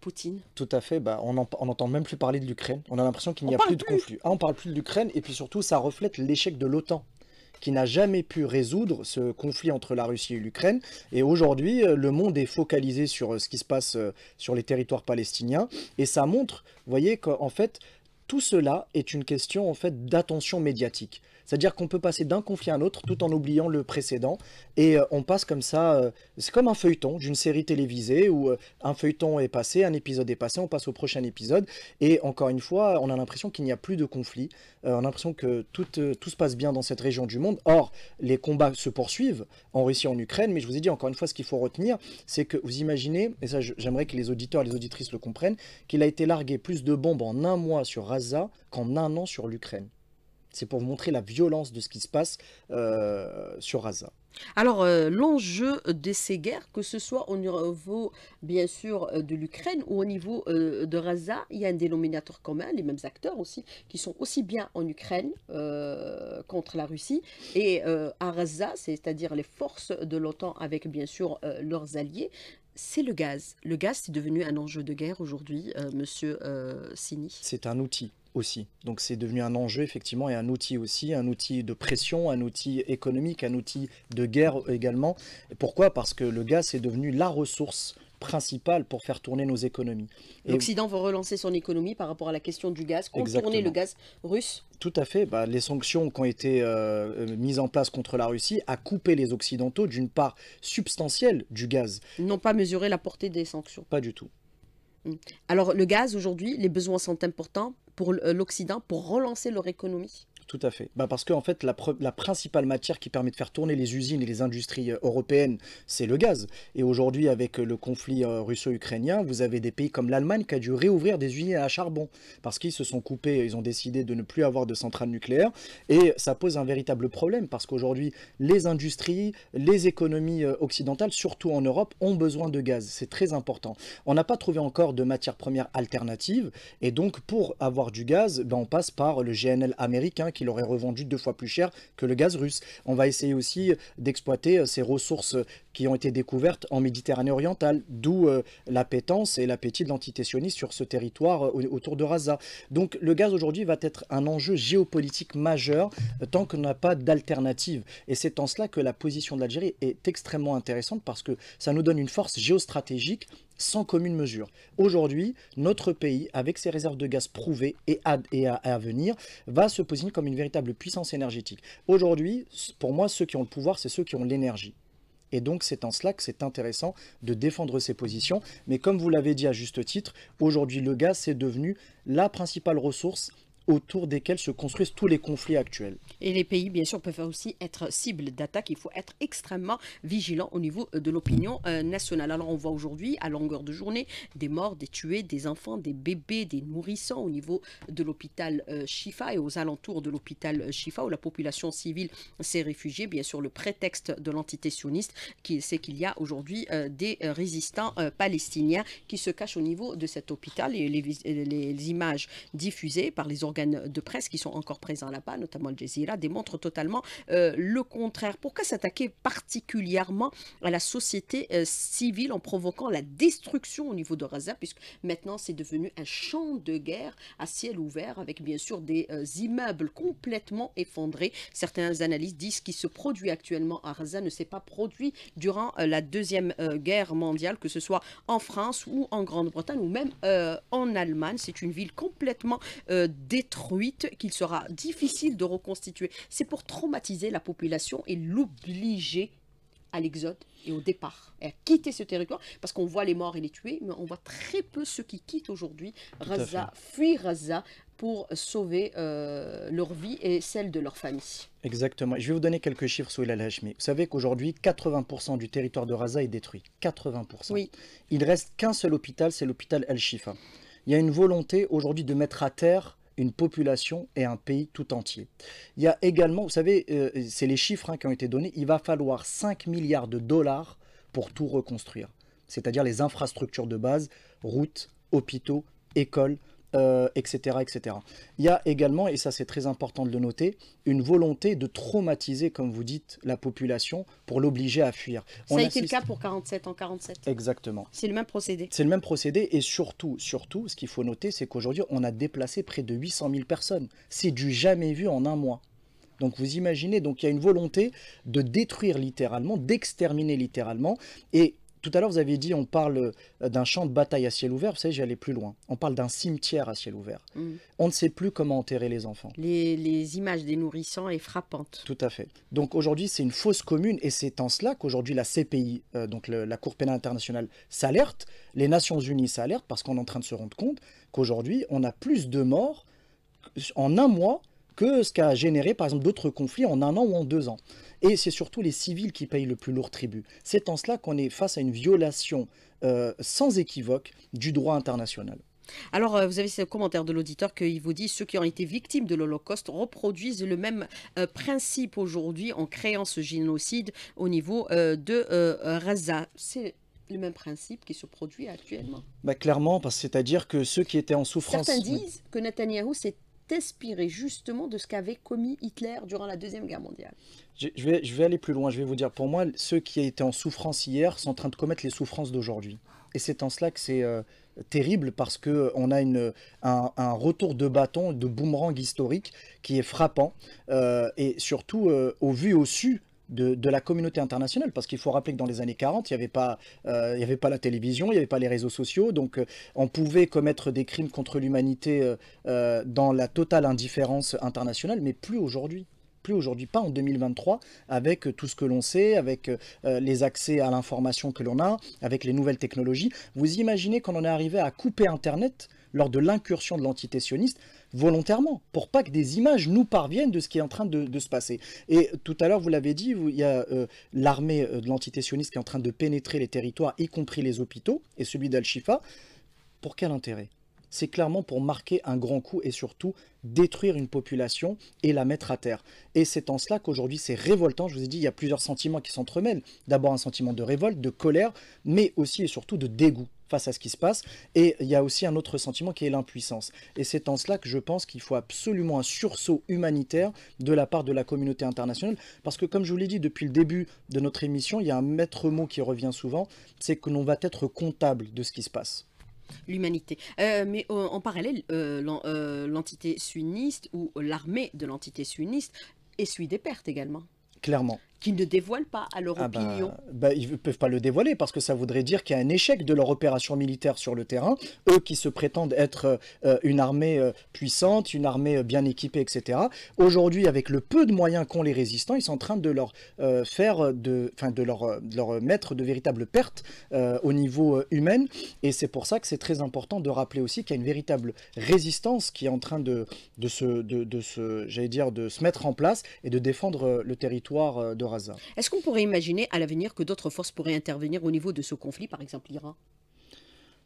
Poutine tout à fait. Bah, on n'entend même plus parler de l'Ukraine. On a l'impression qu'il n'y a plus, de conflit. Ah, on parle plus de l'Ukraine et puis surtout, ça reflète l'échec de l'OTAN qui n'a jamais pu résoudre ce conflit entre la Russie et l'Ukraine. Et aujourd'hui, euh, le monde est focalisé sur euh, ce qui se passe euh, sur les territoires palestiniens. Et ça montre, vous voyez, qu'en fait, tout cela est une question en fait d'attention médiatique. C'est-à-dire qu'on peut passer d'un conflit à un autre tout en oubliant le précédent. Et euh, on passe comme ça, euh, c'est comme un feuilleton d'une série télévisée où euh, un feuilleton est passé, un épisode est passé, on passe au prochain épisode. Et encore une fois, on a l'impression qu'il n'y a plus de conflit. on a l'impression que tout, se passe bien dans cette région du monde. Or, les combats se poursuivent en Russie, et en Ukraine. Mais je vous ai dit encore une fois, ce qu'il faut retenir, c'est que vous imaginez, et ça j'aimerais que les auditeurs et les auditrices le comprennent, qu'il a été largué plus de bombes en un mois sur Gaza qu'en un an sur l'Ukraine. C'est pour montrer la violence de ce qui se passe euh, sur Gaza. Alors, euh, l'enjeu de ces guerres, que ce soit au niveau, bien sûr, euh, de l'Ukraine ou au niveau de Gaza, il y a un dénominateur commun, les mêmes acteurs aussi, qui sont aussi bien en Ukraine contre la Russie et à Gaza, c'est-à-dire les forces de l'OTAN avec, bien sûr, leurs alliés, c'est le gaz. Le gaz, c'est devenu un enjeu de guerre aujourd'hui, monsieur Sini. C'est un outil aussi. Donc c'est devenu un enjeu effectivement et un outil aussi, un outil de pression, un outil économique, un outil de guerre également. Pourquoi Parce que le gaz est devenu la ressource principale pour faire tourner nos économies. L'Occident veut relancer son économie par rapport à la question du gaz, contourner le gaz russe Tout à fait. Bah, les sanctions qui ont été euh, euh, mises en place contre la Russie a coupé les Occidentaux d'une part substantielle du gaz. Ils n'ont pas mesuré la portée des sanctions. Pas du tout. Hmm. Alors le gaz aujourd'hui, les besoins sont importants pour euh, l'Occident, pour relancer leur économie tout à fait. Bah parce que en fait, la, principale matière qui permet de faire tourner les usines et les industries euh, européennes, c'est le gaz. Et aujourd'hui, avec euh, le conflit euh, russo-ukrainien, vous avez des pays comme l'Allemagne qui a dû réouvrir des usines à charbon parce qu'ils se sont coupés, ils ont décidé de ne plus avoir de centrales nucléaires. Et ça pose un véritable problème parce qu'aujourd'hui, les industries, les économies occidentales, surtout en Europe, ont besoin de gaz. C'est très important. On n'a pas trouvé encore de matières premières alternative. Et donc, pour avoir du gaz, bah, on passe par le GNL américain qui il aurait revendu deux fois plus cher que le gaz russe. On va essayer aussi d'exploiter euh, ces ressources qui ont été découvertes en Méditerranée orientale, d'où euh, l'appétence et l'appétit de l'entité sioniste sur ce territoire euh, autour de Raza. Donc le gaz aujourd'hui va être un enjeu géopolitique majeur euh, tant qu'on n'a pas d'alternative. Et c'est en cela que la position de l'Algérie est extrêmement intéressante parce que ça nous donne une force géostratégique sans commune mesure. Aujourd'hui, notre pays, avec ses réserves de gaz prouvées et à, à venir, va se positionner comme une véritable puissance énergétique. Aujourd'hui, pour moi, ceux qui ont le pouvoir, c'est ceux qui ont l'énergie. Et donc c'est en cela que c'est intéressant de défendre ses positions. Mais comme vous l'avez dit à juste titre, aujourd'hui le gaz c'est devenu la principale ressource autour desquels se construisent tous les conflits actuels. Et les pays, bien sûr, peuvent aussi être cibles d'attaques. Il faut être extrêmement vigilant au niveau euh, de l'opinion euh, nationale. Alors, on voit aujourd'hui, à longueur de journée, des morts, des tués, des enfants, des bébés, des nourrissons au niveau de l'hôpital euh, Shifa et aux alentours de l'hôpital Shifa, où la population civile s'est réfugiée. Bien sûr, le prétexte de l'entité sioniste, c'est qu'il y a aujourd'hui des résistants palestiniens qui se cachent au niveau de cet hôpital. Et les, les images diffusées par les organisations de presse qui sont encore présents là-bas, notamment Al Jazeera, démontrent totalement euh, le contraire. Pourquoi s'attaquer particulièrement à la société euh, civile en provoquant la destruction au niveau de Gaza, puisque maintenant c'est devenu un champ de guerre à ciel ouvert, avec bien sûr des euh, immeubles complètement effondrés. Certains analystes disent ce se produit actuellement à Gaza ne s'est pas produit durant la Deuxième Guerre mondiale, que ce soit en France ou en Grande-Bretagne ou même en Allemagne. C'est une ville complètement détruite détruite qu'il sera difficile de reconstituer. C'est pour traumatiser la population et l'obliger à l'exode et au départ, à quitter ce territoire, parce qu'on voit les morts et les tués, mais on voit très peu ceux qui quittent aujourd'hui Raza, fuient Raza pour sauver euh, leur vie et celle de leur famille. Exactement. Je vais vous donner quelques chiffres sur El hashmi Vous savez qu'aujourd'hui, 80% du territoire de Raza est détruit. 80%. Oui. Il reste qu'un seul hôpital, c'est l'hôpital al Shifa. Il y a une volonté aujourd'hui de mettre à terre une population et un pays tout entier. Il y a également, vous savez, euh, c'est les chiffres hein, qui ont été donnés, il va falloir 5 milliards de dollars pour tout reconstruire, c'est-à-dire les infrastructures de base, routes, hôpitaux, écoles, etc., euh, etc. Il y a également, et ça c'est très important de le noter, une volonté de traumatiser, comme vous dites, la population pour l'obliger à fuir. Ça a été le cas pour 47 en 47. Exactement. C'est le même procédé. C'est le même procédé et surtout, surtout, ce qu'il faut noter, c'est qu'aujourd'hui, on a déplacé près de 800 000 personnes. C'est du jamais vu en un mois. Donc vous imaginez, donc il y a une volonté de détruire littéralement, d'exterminer littéralement, et tout à l'heure, vous avez dit on parle euh, d'un champ de bataille à ciel ouvert. Vous savez, j'allais plus loin. On parle d'un cimetière à ciel ouvert. Mm. On ne sait plus comment enterrer les enfants. Les, images des nourrissants est frappante. Tout à fait. Donc aujourd'hui, c'est une fausse commune et c'est en cela qu'aujourd'hui la CPI, euh, donc la Cour pénale internationale, s'alerte. Les Nations Unies s'alertent parce qu'on est en train de se rendre compte qu'aujourd'hui, on a plus de morts en un mois que ce qu'a généré par exemple d'autres conflits en un an ou en deux ans. Et c'est surtout les civils qui payent le plus lourd tribut. C'est en cela qu'on est face à une violation euh, sans équivoque du droit international. Alors, euh, vous avez ce commentaire de l'auditeur qui vous dit ceux qui ont été victimes de l'Holocauste reproduisent le même euh, principe aujourd'hui en créant ce génocide au niveau de Raza. C'est le même principe qui se produit actuellement. Bah, clairement, parce c'est-à-dire que ceux qui étaient en souffrance. Certains disent que Netanyahou s'est inspiré justement de ce qu'avait commis Hitler durant la Deuxième Guerre mondiale. Je vais, je vais aller plus loin, je vais vous dire, pour moi, ceux qui étaient en souffrance hier sont en train de commettre les souffrances d'aujourd'hui. Et c'est en cela que c'est euh, terrible parce que euh, on a une, un, retour de bâton, de boomerang historique qui est frappant euh, et surtout au vu et au su de, la communauté internationale, parce qu'il faut rappeler que dans les années 40, il n'y avait, pas, euh, avait pas la télévision, il n'y avait pas les réseaux sociaux, donc euh, on pouvait commettre des crimes contre l'humanité euh, dans la totale indifférence internationale, mais plus aujourd'hui plus aujourd'hui, pas en 2023, avec tout ce que l'on sait, avec les accès à l'information que l'on a, avec les nouvelles technologies. Vous imaginez quand on est arrivé à couper Internet lors de l'incursion de l'entité sioniste volontairement, pour pas que des images nous parviennent de ce qui est en train de, se passer. Et tout à l'heure, vous l'avez dit, il y a euh, l'armée euh, de l'entité sioniste qui est en train de pénétrer les territoires, y compris les hôpitaux, et celui d'Al-Shifa. Pour quel intérêt c'est clairement pour marquer un grand coup et surtout détruire une population et la mettre à terre. Et c'est en cela qu'aujourd'hui c'est révoltant, je vous ai dit, il y a plusieurs sentiments qui s'entremêlent. D'abord un sentiment de révolte, de colère, mais aussi et surtout de dégoût face à ce qui se passe. Et il y a aussi un autre sentiment qui est l'impuissance. Et c'est en cela que je pense qu'il faut absolument un sursaut humanitaire de la part de la communauté internationale. Parce que comme je vous l'ai dit depuis le début de notre émission, il y a un maître mot qui revient souvent, c'est que l'on va être comptable de ce qui se passe l'humanité. Euh, mais euh, en parallèle, euh, l'entité sunniste ou l'armée de l'entité sunniste essuie des pertes également. Clairement qu'ils ne dévoilent pas à leur ah bah, opinion bah, Ils ne peuvent pas le dévoiler parce que ça voudrait dire qu'il y a un échec de leur opération militaire sur le terrain. Eux qui se prétendent être euh, une armée euh, puissante, une armée euh, bien équipée, etc. Aujourd'hui, avec le peu de moyens qu'ont les résistants, ils sont en train de leur faire, de, enfin de leur, leur mettre de véritables pertes au niveau humain. Et c'est pour ça que c'est très important de rappeler aussi qu'il y a une véritable résistance qui est en train de, se, de, de se, j'allais dire, de se mettre en place et de défendre le territoire de est-ce qu'on pourrait imaginer à l'avenir que d'autres forces pourraient intervenir au niveau de ce conflit, par exemple l'Iran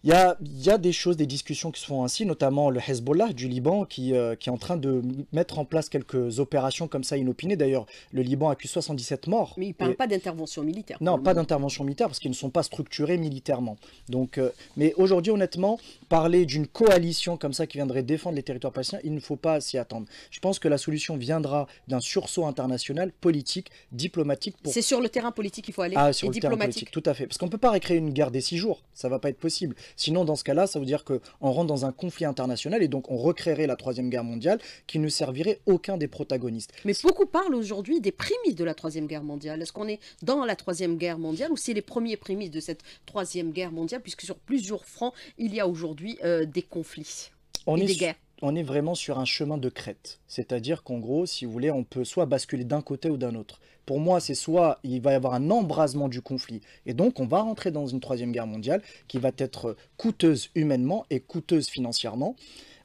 il y a, des choses, des discussions qui se font ainsi, notamment le Hezbollah du Liban qui, euh, qui est en train de mettre en place quelques opérations comme ça inopinées. D'ailleurs, le Liban a accuse 77 morts. Mais il ne parle pas d'intervention militaire. Non, pas d'intervention militaire parce qu'ils ne sont pas structurés militairement. Donc, euh, mais aujourd'hui, honnêtement, parler d'une coalition comme ça qui viendrait défendre les territoires palestiniens, il ne faut pas s'y attendre. Je pense que la solution viendra d'un sursaut international, politique, diplomatique. C'est sur le terrain politique qu'il faut aller ah, sur le diplomatique. Terrain politique, tout à fait. Parce qu'on ne peut pas récréer une guerre des six jours. Ça ne va pas être possible. Sinon, dans ce cas-là, ça veut dire qu'on rentre dans un conflit international et donc on recréerait la Troisième Guerre mondiale qui ne servirait aucun des protagonistes. Mais beaucoup parlent aujourd'hui des prémices de la Troisième Guerre mondiale. Est-ce qu'on est dans la Troisième Guerre mondiale ou c'est les premiers prémices de cette Troisième Guerre mondiale puisque sur plusieurs fronts, il y a aujourd'hui euh, des conflits et des guerres on est vraiment sur un chemin de crête. C'est-à-dire qu'en gros, si vous voulez, on peut soit basculer d'un côté ou d'un autre. Pour moi, c'est soit il va y avoir un embrasement du conflit, et donc on va rentrer dans une troisième guerre mondiale qui va être coûteuse humainement et coûteuse financièrement.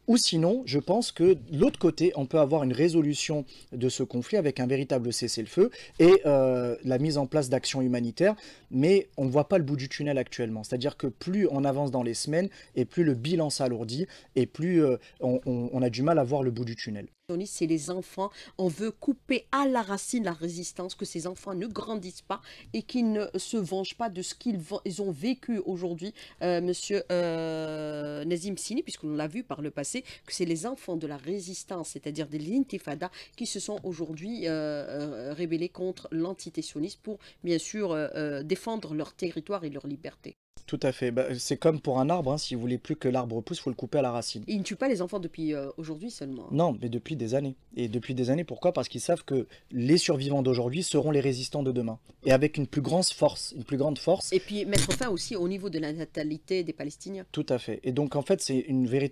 Ou sinon, je pense que de l'autre côté, on peut avoir une résolution de ce conflit avec un véritable cessez-le-feu et euh, la mise en place d'actions humanitaires, mais on ne voit pas le bout du tunnel actuellement. C'est-à-dire que plus on avance dans les semaines et plus le bilan s'alourdit et plus euh, on a du mal à voir le bout du tunnel c'est les enfants. On veut couper à la racine la résistance, que ces enfants ne grandissent pas et qu'ils ne se vengent pas de ce qu'ils ont vécu aujourd'hui, euh, monsieur euh, Nazim Sini, puisqu'on l'a vu par le passé, que c'est les enfants de la résistance, c'est-à-dire des l'intifada, qui se sont aujourd'hui euh, rébellés contre l'entité sioniste pour, bien sûr, défendre leur territoire et leur liberté. Tout à fait. Bah, c'est comme pour un arbre, hein. si vous voulez plus que l'arbre pousse, il faut le couper à la racine. Ils ne tuent pas les enfants depuis euh, aujourd'hui seulement. Hein. Non, mais depuis des années. Et depuis des années, pourquoi Parce qu'ils savent que les survivants d'aujourd'hui seront les résistants de demain. Et avec une plus grande force. Une plus grande force. Et puis mettre fin aussi au niveau de la natalité des Palestiniens. Tout à fait. Et donc en fait, c'est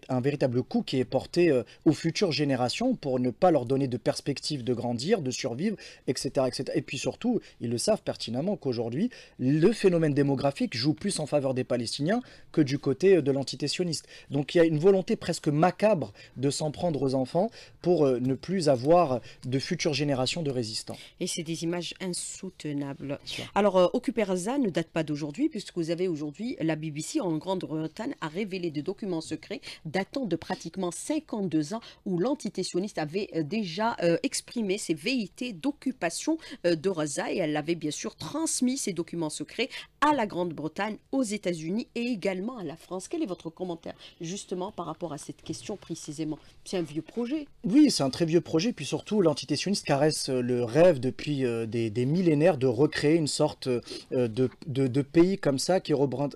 un véritable coup qui est porté euh, aux futures générations pour ne pas leur donner de perspective de grandir, de survivre, etc. etc. Et puis surtout, ils le savent pertinemment qu'aujourd'hui, le phénomène démographique joue plus en faveur des Palestiniens que du côté euh, de l'entité sioniste. Donc il y a une volonté presque macabre de s'en prendre aux enfants pour euh, ne plus avoir de futures générations de résistants. Et c'est des images insoutenables. Alors, occuper euh, Occuperza ne date pas d'aujourd'hui, puisque vous avez aujourd'hui la BBC en Grande-Bretagne a révélé des documents secrets datant de pratiquement 52 ans où l'entité sioniste avait déjà exprimé ses velléités d'occupation de Raza et elle avait bien sûr transmis ces documents secrets à la Grande-Bretagne, aux États-Unis États-Unis et également à la France. Quel est votre commentaire justement par rapport à cette question précisément C'est un vieux projet. Oui, c'est un très vieux projet, puis surtout l'entité sioniste caresse euh, le rêve depuis euh, des, millénaires de recréer une sorte euh, de, de, pays comme ça qui,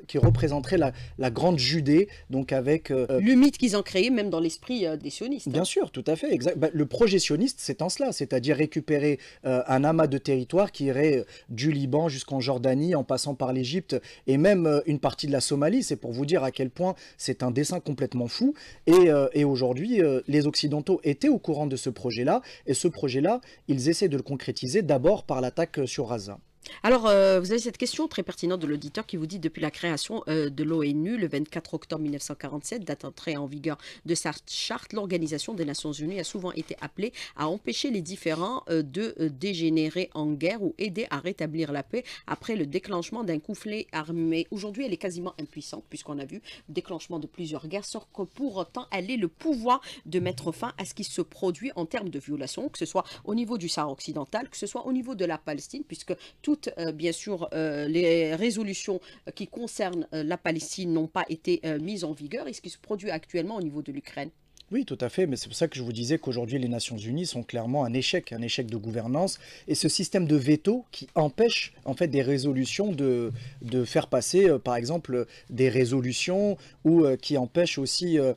qui représenterait la, grande Judée, donc avec... le mythe qu'ils ont créé même dans l'esprit des sionistes. Hein. Bien sûr, tout à fait. Exact. Bah, le projet sioniste, c'est en cela, c'est-à-dire récupérer un amas de territoire qui irait du Liban jusqu'en Jordanie en passant par l'Égypte et même une partie de la Somalie. C'est pour vous dire à quel point c'est un dessin complètement fou. Et, euh, aujourd'hui, euh, les Occidentaux étaient au courant de ce projet-là. Et ce projet-là, ils essaient de le concrétiser d'abord par l'attaque sur Raza. Alors, euh, vous avez cette question très pertinente de l'auditeur qui vous dit depuis la création euh, de l'ONU le 24 octobre 1947, date d'entrée en vigueur de sa charte, l'Organisation des Nations Unies a souvent été appelée à empêcher les différents euh, de dégénérer en guerre ou aider à rétablir la paix après le déclenchement d'un conflit armé. Aujourd'hui, elle est quasiment impuissante puisqu'on a vu le déclenchement de plusieurs guerres, sauf que pour autant, elle est le pouvoir de mettre fin à ce qui se produit en termes de violations, que ce soit au niveau du Sahara occidental, que ce soit au niveau de la Palestine, puisque tout euh, bien sûr, euh, les résolutions euh, qui concernent la Palestine n'ont pas été mises en vigueur et ce qui se produit actuellement au niveau de l'Ukraine oui, tout à fait, mais c'est pour ça que je vous disais qu'aujourd'hui les Nations Unies sont clairement un échec, un échec de gouvernance, et ce système de veto qui empêche en fait des résolutions de, de faire passer, euh, par exemple, des résolutions ou euh, qui empêche aussi, euh,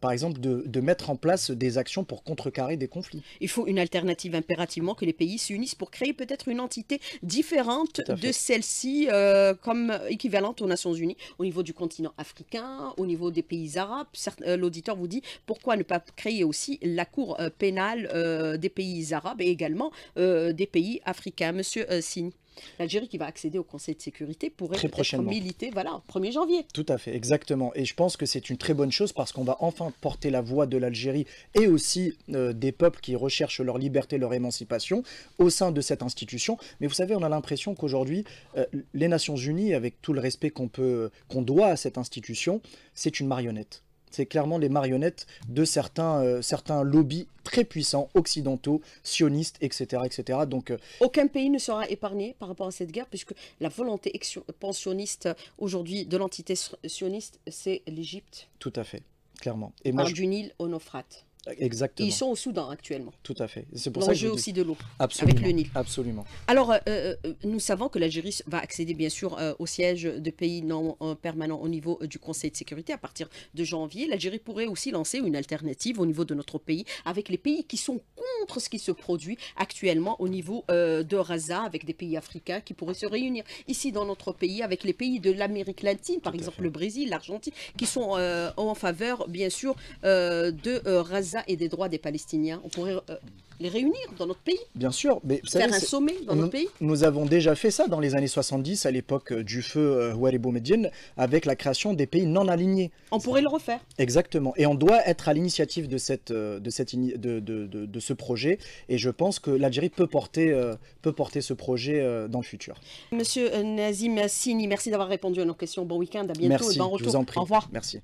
par exemple, de, de, mettre en place des actions pour contrecarrer des conflits. Il faut une alternative impérativement que les pays s'unissent pour créer peut-être une entité différente de celle-ci comme équivalente aux Nations Unies au niveau du continent africain, au niveau des pays arabes. L'auditeur vous dit pourquoi ne pas créer aussi la Cour euh, pénale euh, des pays arabes et également euh, des pays africains Monsieur Signe L'Algérie qui va accéder au Conseil de sécurité pourrait très prochainement. militer, voilà, 1er janvier. Tout à fait, exactement. Et je pense que c'est une très bonne chose parce qu'on va enfin porter la voix de l'Algérie et aussi des peuples qui recherchent leur liberté, leur émancipation au sein de cette institution. Mais vous savez, on a l'impression qu'aujourd'hui, les Nations Unies, avec tout le respect qu'on qu'on doit à cette institution, c'est une marionnette. C'est clairement les marionnettes de certains, euh, certains lobbies très puissants, occidentaux, sionistes, etc. etc. Donc, euh, Aucun pays ne sera épargné par rapport à cette guerre, puisque la volonté expansionniste aujourd'hui de l'entité sioniste, c'est l'Égypte. Tout à fait, clairement. Et moi, du Nil au ils sont au Soudan actuellement. Tout à fait. C'est pour ça que aussi de l'eau avec le Nil. Absolument. Alors, euh, euh, nous savons que l'Algérie va accéder bien sûr euh, au siège de pays non permanents au niveau du Conseil de sécurité à partir de janvier. L'Algérie pourrait aussi lancer une alternative au niveau de notre pays avec les pays qui sont contre ce qui se produit actuellement au niveau de Raza avec des pays africains qui pourraient se réunir ici dans notre pays avec les pays de l'Amérique latine, par exemple le Brésil, l'Argentine, qui sont en faveur bien sûr de Raza et des droits des Palestiniens. On pourrait euh, les réunir dans notre pays. Bien sûr, mais faire un sommet dans notre pays. Nous avons déjà fait ça dans les années 70 à l'époque euh, du feu Ouaribou-Médine, euh, avec la création des pays non alignés. On pourrait le refaire. Exactement. Et on doit être à l'initiative de cette de cette de, ce projet. Et je pense que l'Algérie peut porter peut porter ce projet dans le futur. Monsieur Nazim Sini, merci d'avoir répondu à nos questions. Bon week-end, à bientôt. et bon retour. Au revoir. Merci.